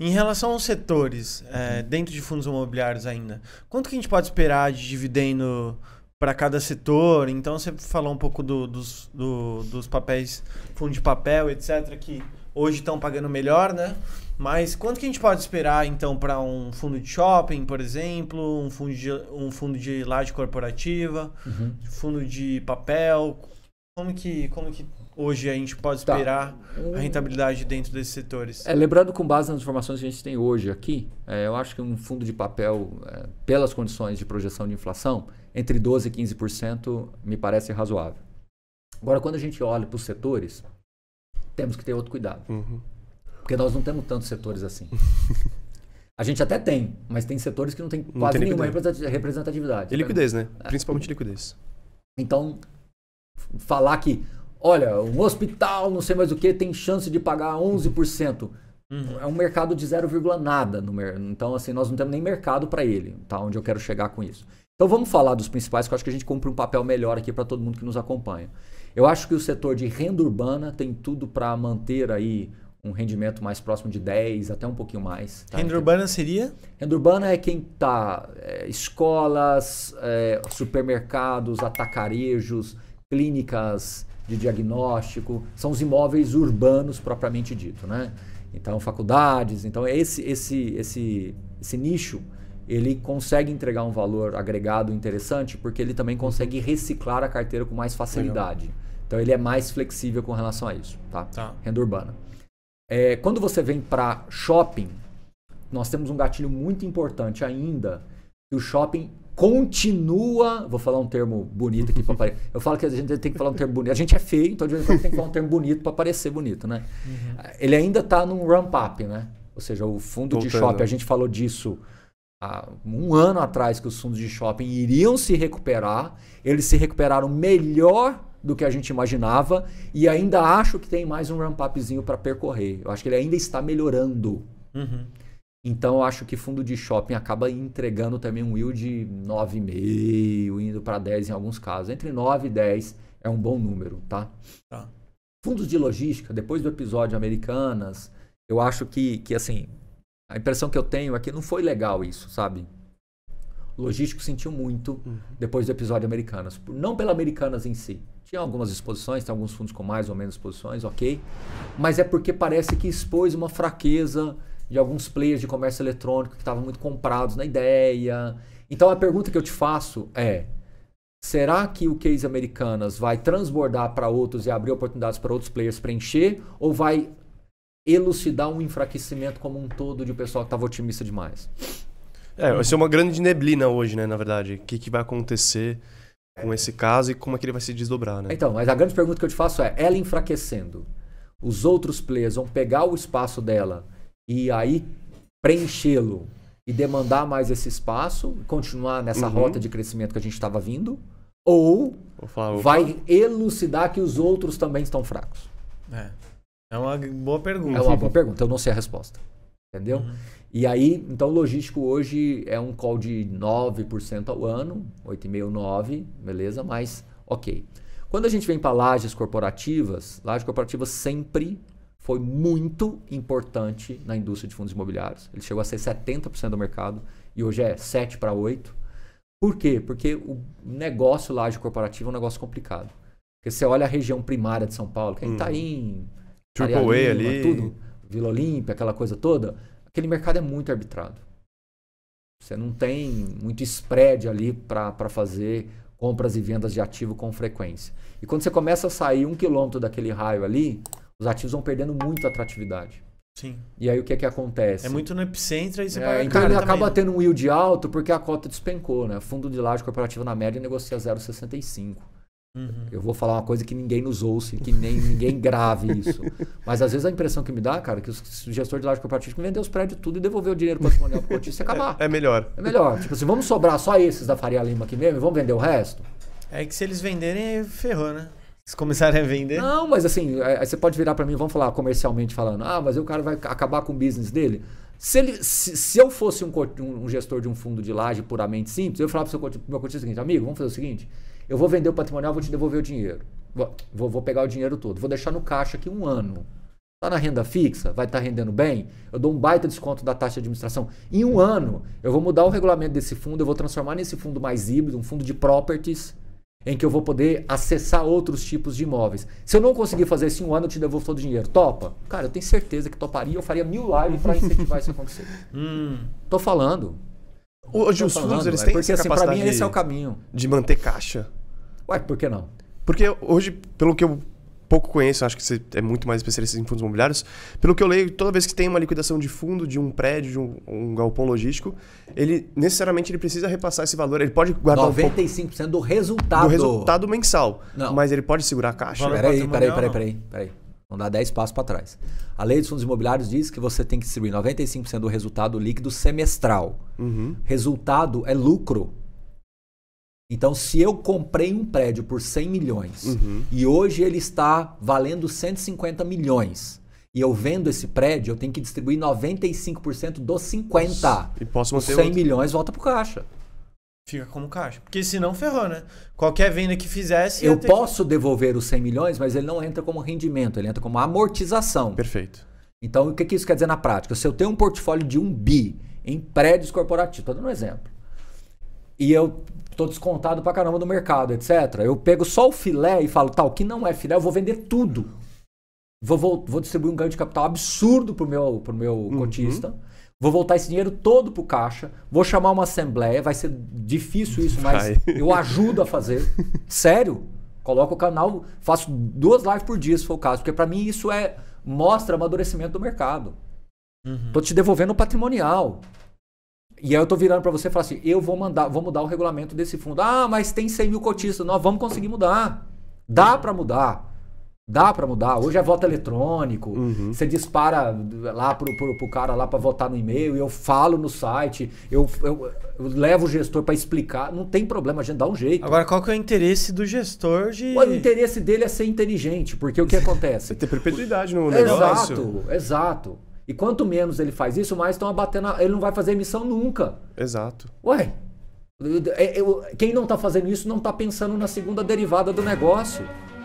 Em relação aos setores, é, dentro de fundos imobiliários ainda, quanto que a gente pode esperar de dividendo para cada setor? Então, você falou um pouco do, dos, do, dos papéis, fundo de papel, etc., que hoje estão pagando melhor, né? Mas quanto que a gente pode esperar, então, para um fundo de shopping, por exemplo, um fundo de, um fundo de laje corporativa, uhum. fundo de papel? Como que, como que hoje a gente pode tá. esperar tá. a rentabilidade dentro desses setores? É, lembrando, com base nas informações que a gente tem hoje aqui, é, eu acho que um fundo de papel, é, pelas condições de projeção de inflação, entre 12% e 15% me parece razoável. Agora, quando a gente olha para os setores, temos que ter outro cuidado. Uhum. Porque nós não temos tantos setores assim. A gente até tem, mas tem setores que não tem não quase tem nenhuma representatividade. E né? liquidez, né? É. Principalmente liquidez. Então, falar que, olha, um hospital, não sei mais o que, tem chance de pagar 11%. Uhum. É um mercado de 0, nada. No então, assim, nós não temos nem mercado para ele, tá? Onde eu quero chegar com isso. Então, vamos falar dos principais, que eu acho que a gente cumpre um papel melhor aqui para todo mundo que nos acompanha. Eu acho que o setor de renda urbana tem tudo para manter aí um rendimento mais próximo de 10, até um pouquinho mais. Tá? Renda urbana seria? Renda urbana é quem tá é, escolas, é, supermercados, atacarejos, clínicas de diagnóstico, são os imóveis urbanos propriamente dito, né? Então, faculdades, então é esse esse esse esse nicho ele consegue entregar um valor agregado interessante porque ele também consegue reciclar a carteira com mais facilidade. Legal. Então ele é mais flexível com relação a isso, tá? tá. Renda urbana. É, quando você vem para shopping, nós temos um gatilho muito importante ainda. Que o shopping continua. Vou falar um termo bonito aqui para aparecer. Eu falo que a gente tem que falar um termo bonito. A gente é feio, então a gente tem que falar um termo bonito para parecer bonito, né? Uhum. Ele ainda está num ramp-up, né? Ou seja, o fundo Voltando. de shopping, a gente falou disso há um ano atrás, que os fundos de shopping iriam se recuperar. Eles se recuperaram melhor do que a gente imaginava e ainda acho que tem mais um ramp-upzinho para percorrer. Eu acho que ele ainda está melhorando. Uhum. Então eu acho que fundo de shopping acaba entregando também um yield de 9,5, indo para 10 em alguns casos. Entre 9 e 10 é um bom número, tá? tá. Fundos de logística, depois do episódio Americanas, eu acho que, que assim, a impressão que eu tenho é que não foi legal isso, sabe? O logístico sentiu muito uhum. depois do episódio Americanas. Não pela Americanas em si. Tinha algumas exposições, tem alguns fundos com mais ou menos exposições, ok. Mas é porque parece que expôs uma fraqueza de alguns players de comércio eletrônico que estavam muito comprados na ideia. Então a pergunta que eu te faço é: será que o case Americanas vai transbordar para outros e abrir oportunidades para outros players preencher? Ou vai elucidar um enfraquecimento como um todo de um pessoal que estava otimista demais? É, vai ser uma grande neblina hoje, né, na verdade. O que, que vai acontecer com esse caso e como é que ele vai se desdobrar, né? Então, mas a grande pergunta que eu te faço é: ela enfraquecendo, os outros players vão pegar o espaço dela e aí preenchê-lo e demandar mais esse espaço, continuar nessa uhum. rota de crescimento que a gente estava vindo, ou vai elucidar que os outros também estão fracos? É. É uma boa pergunta. É uma boa pergunta, eu não sei a resposta. Entendeu? Uhum. E aí, então, logístico hoje é um call de 9% ao ano, 8,5%, 9%, beleza? Mas, ok. Quando a gente vem para lajes corporativas, lajes corporativas sempre foi muito importante na indústria de fundos imobiliários. Ele chegou a ser 70% do mercado e hoje é 7 para 8. Por quê? Porque o negócio lá de corporativo é um negócio complicado. Porque você olha a região primária de São Paulo, que é uhum. Itaim, hum. Ariarima, ali, tudo, Vila Olímpia, aquela coisa toda, aquele mercado é muito arbitrado. Você não tem muito spread ali para fazer compras e vendas de ativo com frequência. E quando você começa a sair um quilômetro daquele raio ali, os ativos vão perdendo muito atratividade. Sim. E aí o que é que acontece? É muito no epicentro e você é, paga Então ele acaba né? tendo um yield alto porque a cota despencou, né? Fundo de laje corporativo na média negocia 0,65. Uhum. Eu vou falar uma coisa que ninguém nos ouça e que nem ninguém grave isso. Mas às vezes a impressão que me dá, cara, é que o gestor de laje que venderam os prédios tudo e devolver o dinheiro patrimonial o cotista e acabar. É, é, melhor. É melhor. Tipo assim, vamos sobrar só esses da Faria Lima aqui mesmo e vamos vender o resto? É que se eles venderem, ferrou, né? Se começarem a vender. Não, mas assim, aí é, é, você pode virar para mim, vamos falar comercialmente falando, ah, mas o cara vai acabar com o business dele. Se, ele, se, se eu fosse um, um, gestor de um fundo de laje puramente simples, eu falava para o meu cotista o seguinte, amigo, vamos fazer o seguinte, eu vou vender o patrimonial, vou te devolver o dinheiro. Vou, vou pegar o dinheiro todo, vou deixar no caixa aqui um ano. Está na renda fixa, vai estar tá rendendo bem, eu dou um baita desconto da taxa de administração. Em um ano, eu vou mudar o regulamento desse fundo, eu vou transformar nesse fundo mais híbrido, um fundo de properties, em que eu vou poder acessar outros tipos de imóveis. Se eu não conseguir fazer isso em um ano, eu te devolvo todo o dinheiro. Topa? Cara, eu tenho certeza que toparia, eu faria mil lives para incentivar isso a acontecer. hum. Tô falando. Hoje os falando, fundos, eles é têm é porque, essa assim, capacidade mim, esse é o caminho. de manter caixa. Ué, por que não? Porque hoje, pelo que eu pouco conheço, acho que você é muito mais especialista em fundos imobiliários. Pelo que eu leio, toda vez que tem uma liquidação de fundo de um prédio, de um, um galpão logístico, ele necessariamente ele precisa repassar esse valor. Ele pode guardar 95% um do resultado. Do resultado mensal. Não. Mas ele pode segurar a caixa. Peraí, peraí, peraí, peraí, peraí. Não dá 10 passos para trás. A lei dos fundos imobiliários diz que você tem que distribuir 95% do resultado líquido semestral. Uhum. Resultado é lucro. Então, se eu comprei um prédio por 100 milhões uhum. e hoje ele está valendo 150 milhões e eu vendo esse prédio, eu tenho que distribuir 95% dos 50. E posso manter 100 outro. milhões volta o caixa. Fica como caixa. Porque senão ferrou, né? Qualquer venda que fizesse. Eu posso que... devolver os 100 milhões, mas ele não entra como rendimento, ele entra como amortização. Perfeito. Então, o que, que isso quer dizer na prática? Se eu tenho um portfólio de um bi em prédios corporativos, estou dando um exemplo e eu tô descontado pra caramba do mercado, etc. Eu pego só o filé e falo, tal, que não é filé, eu vou vender tudo. Vou, vou, vou distribuir um ganho de capital absurdo pro meu, pro meu uhum. cotista. Vou voltar esse dinheiro todo pro caixa, vou chamar uma assembleia, vai ser difícil isso, mas eu ajudo a fazer. Sério? Coloco o canal, faço duas lives por dia, se for o caso, porque para mim isso é mostra amadurecimento do mercado. Uhum. Tô te devolvendo o patrimonial. E aí eu tô virando para você e falo assim, eu vou mandar, vou mudar o regulamento desse fundo. Ah, mas tem 100 mil cotistas. Nós vamos conseguir mudar. Dá para mudar. Dá para mudar. Hoje é voto eletrônico. Uhum. Você dispara lá pro, pro, pro cara lá para votar no e-mail. Eu falo no site. Eu, eu, eu levo o gestor para explicar. Não tem problema, a gente dá um jeito. Agora, qual que é o interesse do gestor de... O interesse dele é ser inteligente. Porque o que acontece? é ter perpetuidade no negócio. Exato, exato. E quanto menos ele faz isso, mais estão abatendo. A... Ele não vai fazer emissão nunca. Exato. Ué, quem não está fazendo isso não está pensando na segunda derivada do negócio.